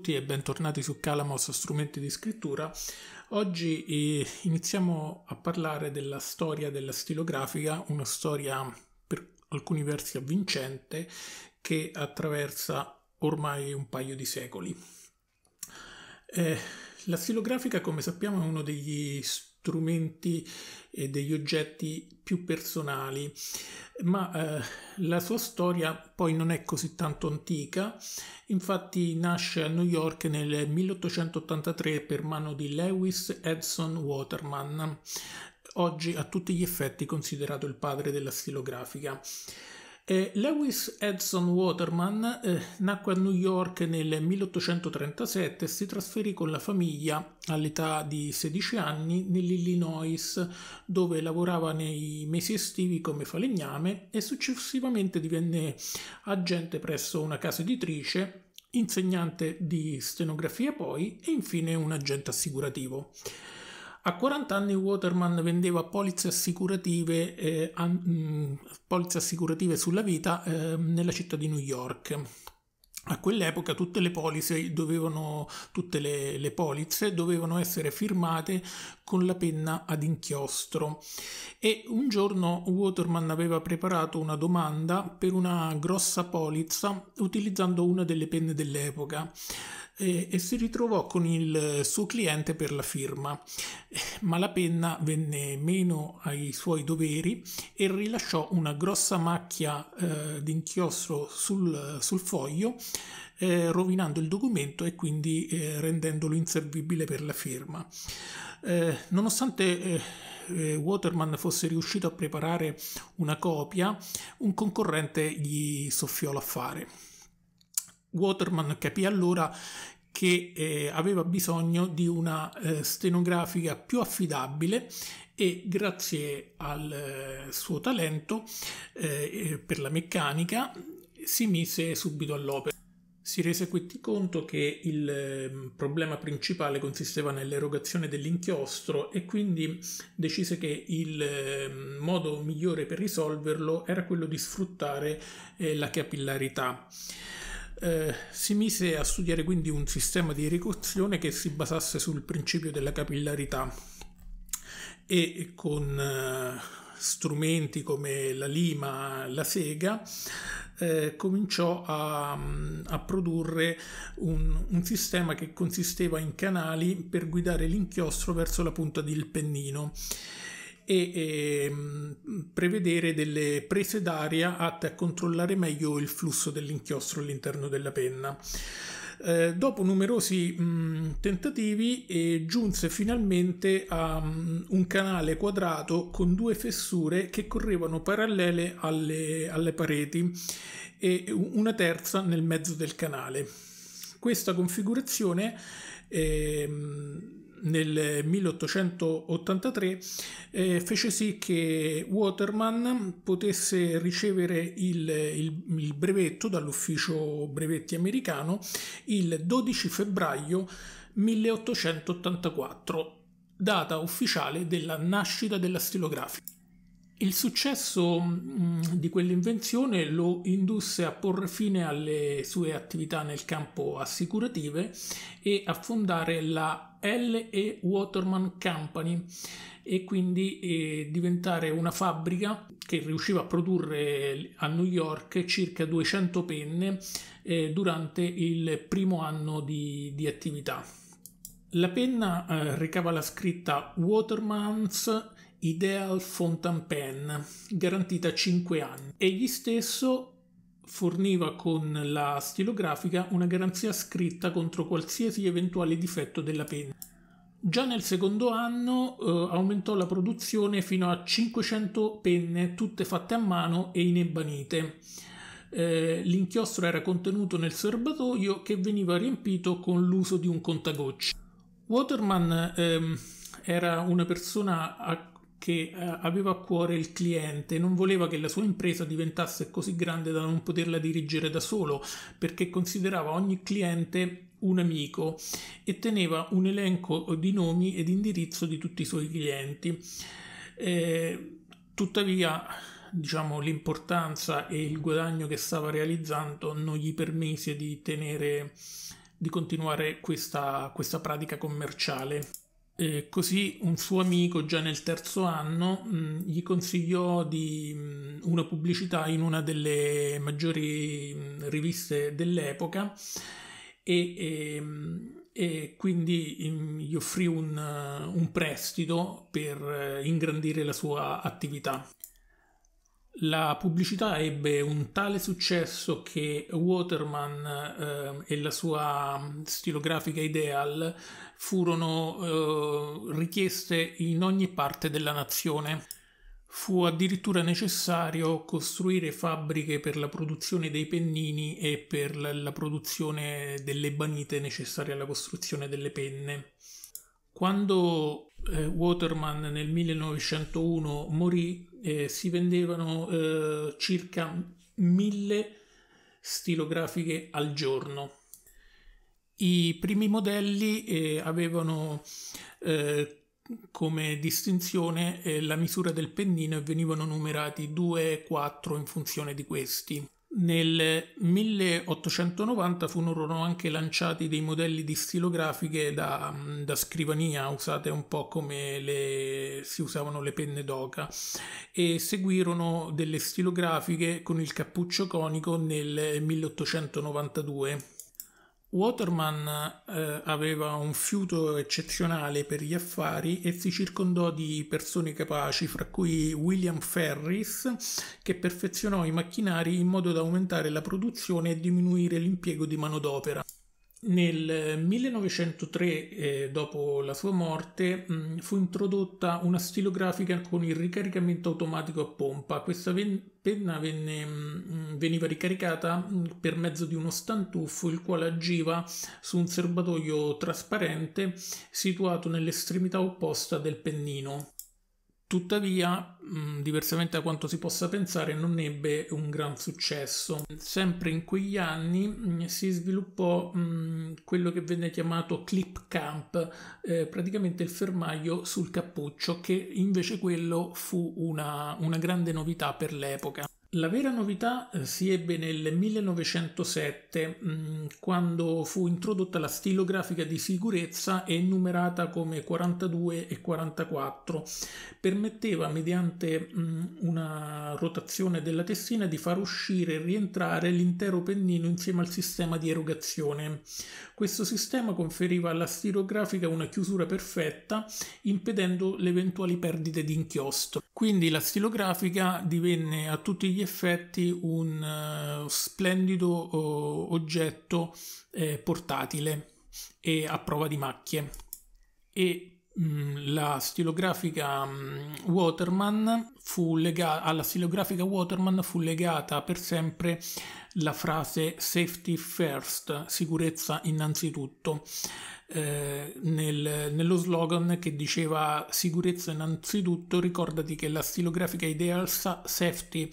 tutti e bentornati su Calamos Strumenti di Scrittura. Oggi eh, iniziamo a parlare della storia della stilografica, una storia per alcuni versi avvincente che attraversa ormai un paio di secoli. Eh, la stilografica, come sappiamo, è uno degli strumenti strumenti e eh, degli oggetti più personali, ma eh, la sua storia poi non è così tanto antica, infatti nasce a New York nel 1883 per mano di Lewis Edson Waterman, oggi a tutti gli effetti considerato il padre della stilografica. Eh, Lewis Edson Waterman eh, nacque a New York nel 1837 e si trasferì con la famiglia all'età di 16 anni nell'Illinois, dove lavorava nei mesi estivi come falegname e successivamente divenne agente presso una casa editrice, insegnante di stenografia poi e infine un agente assicurativo. A 40 anni Waterman vendeva polizze assicurative, eh, an, mh, mm, polizze assicurative sulla vita eh, nella città di New York. A quell'epoca tutte le polizze dovevano, tutte le, le polizze dovevano essere firmate con la penna ad inchiostro e un giorno Waterman aveva preparato una domanda per una grossa polizza utilizzando una delle penne dell'epoca e, e si ritrovò con il suo cliente per la firma, ma la penna venne meno ai suoi doveri e rilasciò una grossa macchia eh, di sul, sul foglio, eh, rovinando il documento e quindi eh, rendendolo inservibile per la firma. Eh, nonostante eh, eh, Waterman fosse riuscito a preparare una copia, un concorrente gli soffiò l'affare. Waterman capì allora che eh, aveva bisogno di una eh, stenografica più affidabile e grazie al eh, suo talento eh, eh, per la meccanica si mise subito all'opera. Si rese quindi conto che il ehm, problema principale consisteva nell'erogazione dell'inchiostro e quindi decise che il ehm, modo migliore per risolverlo era quello di sfruttare eh, la capillarità eh, si mise a studiare quindi un sistema di irrigazione che si basasse sul principio della capillarità e con eh, strumenti come la lima, la sega, eh, cominciò a, mm, a produrre un, un, sistema che consisteva in canali per guidare l'inchiostro verso la punta del pennino e eh, prevedere delle prese d'aria atte a controllare meglio il flusso dell'inchiostro all'interno della penna. Eh, dopo numerosi mh, mm, tentativi eh, giunse finalmente a mh, mm, un canale quadrato con due fessure che correvano parallele alle, alle pareti e una terza nel mezzo del canale. Questa configurazione eh, nel 1883 eh, fece sì che Waterman potesse ricevere il, il, il brevetto dall'ufficio brevetti americano il 12 febbraio 1884, data ufficiale della nascita della stilografia. Il successo mm, di quell'invenzione lo indusse a porre fine alle sue attività nel campo assicurative e a fondare la L.E. Waterman Company e quindi eh, diventare una fabbrica che riusciva a produrre a New York circa 200 penne eh, durante il primo anno di, di attività. La penna eh, recava la scritta Waterman's Ideal Fountain Pen, garantita 5 anni. Egli stesso forniva con la stilografica una garanzia scritta contro qualsiasi eventuale difetto della penna. Già nel secondo anno eh, aumentò la produzione fino a 500 penne, tutte fatte a mano e inebanite. Eh, l'inchiostro era contenuto nel serbatoio che veniva riempito con l'uso di un contagocci. Waterman ehm, era una persona a, che eh, aveva a cuore il cliente, non voleva che la sua impresa diventasse così grande da non poterla dirigere da solo, perché considerava ogni cliente un amico e teneva un elenco di nomi ed indirizzo di tutti i suoi clienti. Eh, tuttavia, diciamo, l'importanza e il guadagno che stava realizzando non gli permise di tenere di continuare questa, questa pratica commerciale. E così un suo amico, già nel terzo anno, mm, gli consigliò di, mm, una pubblicità in una delle maggiori mm, riviste dell'epoca e, e, e quindi gli offrì un, uh, un prestito per eh, ingrandire la sua attività. La pubblicità ebbe un tale successo che Waterman eh, e la sua mm, stilografica Ideal furono eh, richieste in ogni parte della nazione. Fu addirittura necessario costruire fabbriche per la produzione dei pennini e per la produzione delle banite necessarie alla costruzione delle penne. Quando eh, Waterman nel 1901 morì, eh, si vendevano eh, circa mille stilografiche al giorno. I primi modelli eh, avevano eh, come distinzione eh, la misura del pennino e venivano numerati 2 e 4 in funzione di questi. Nel 1890 furono anche lanciati dei modelli di stilografiche da, da scrivania, usate un po' come le, si usavano le penne d'oca, e seguirono delle stilografiche con il cappuccio conico nel 1892. Waterman eh, aveva un fiuto eccezionale per gli affari e si circondò di persone capaci, fra cui William Ferris, che perfezionò i macchinari in modo da aumentare la produzione e diminuire l'impiego di manodopera. Nel 1903, eh, eh, dopo la sua morte, mh, mm, fu introdotta una stilografica con il ricaricamento automatico a pompa. Questa ven- penna venne, mh, mm, veniva ricaricata mh, mm, per mezzo di uno stantuffo, il quale agiva su un serbatoio trasparente situato nell'estremità opposta del pennino. Tuttavia, mm, diversamente da quanto si possa pensare, non ebbe un gran successo. Sempre in quegli anni mm, si sviluppò mm, quello che venne chiamato clip camp, eh, praticamente il fermaio sul cappuccio, che invece quello fu una, una grande novità per l'epoca. La vera novità eh, si ebbe nel 1907, mm, quando fu introdotta la stilografica di sicurezza e numerata come 42 e 44. Permetteva, mediante mm, una rotazione della testina, di far uscire e rientrare l'intero pennino insieme al sistema di erogazione. Questo sistema conferiva alla stilografica una chiusura perfetta, impedendo le eventuali perdite di inchiostro. Quindi la stilografica divenne a tutti gli gli effetti un uh, splendido uh, oggetto eh, portatile e a prova di macchie e Mm, la stilografica mm, Waterman fu legata, alla stilografica Waterman fu legata per sempre la frase safety first, sicurezza innanzitutto, eh, nel, nello slogan che diceva sicurezza innanzitutto, ricordati che la stilografica ideals safety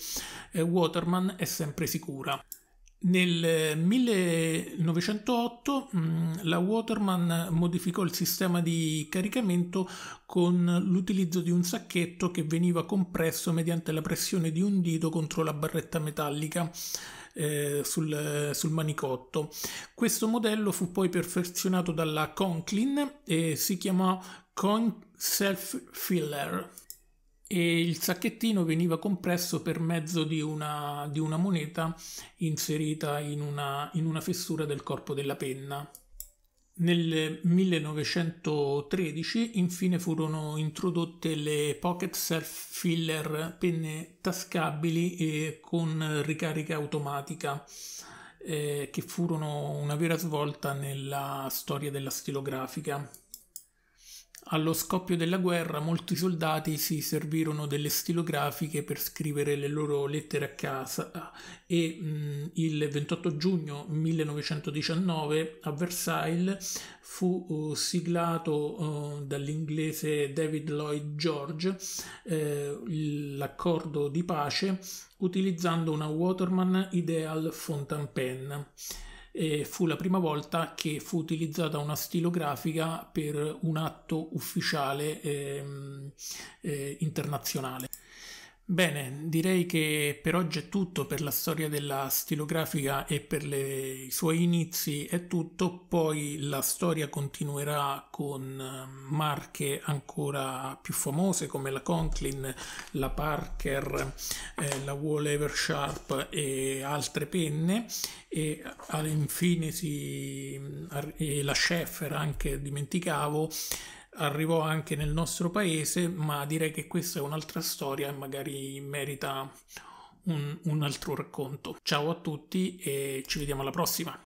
eh, Waterman è sempre sicura. Nel 1908 eh, mm, la Waterman modificò il sistema di caricamento con l'utilizzo di un sacchetto che veniva compresso mediante la pressione di un dito contro la barretta metallica. Eh, sul, sul, manicotto. Questo modello fu poi perfezionato dalla Conklin e si chiamò Coin Self Filler e il sacchettino veniva compresso per mezzo di una, di una moneta inserita in una, in una fessura del corpo della penna. Nel 1913 infine furono introdotte le pocket self filler, penne tascabili e con ricarica automatica, eh, che furono una vera svolta nella storia della stilografica. Allo scoppio della guerra molti soldati si servirono delle stilografiche per scrivere le loro lettere a casa e mh, mm, il 28 giugno 1919 a Versailles fu uh, siglato uh, dall'inglese David Lloyd George eh, l'accordo di pace utilizzando una Waterman Ideal Fountain Pen eh, fu la prima volta che fu utilizzata una stilografica per un atto ufficiale ehm, eh, internazionale. Bene, direi che per oggi è tutto, per la storia della stilografica e per le, i suoi inizi è tutto, poi la storia continuerà con eh, marche ancora più famose come la Conklin, la Parker, eh, la Wall Ever Sharp e altre penne e eh, infine si, mm, la Sheffer anche dimenticavo arrivò anche nel nostro paese, ma direi che questa è un'altra storia e magari merita un, un altro racconto. Ciao a tutti e ci vediamo alla prossima!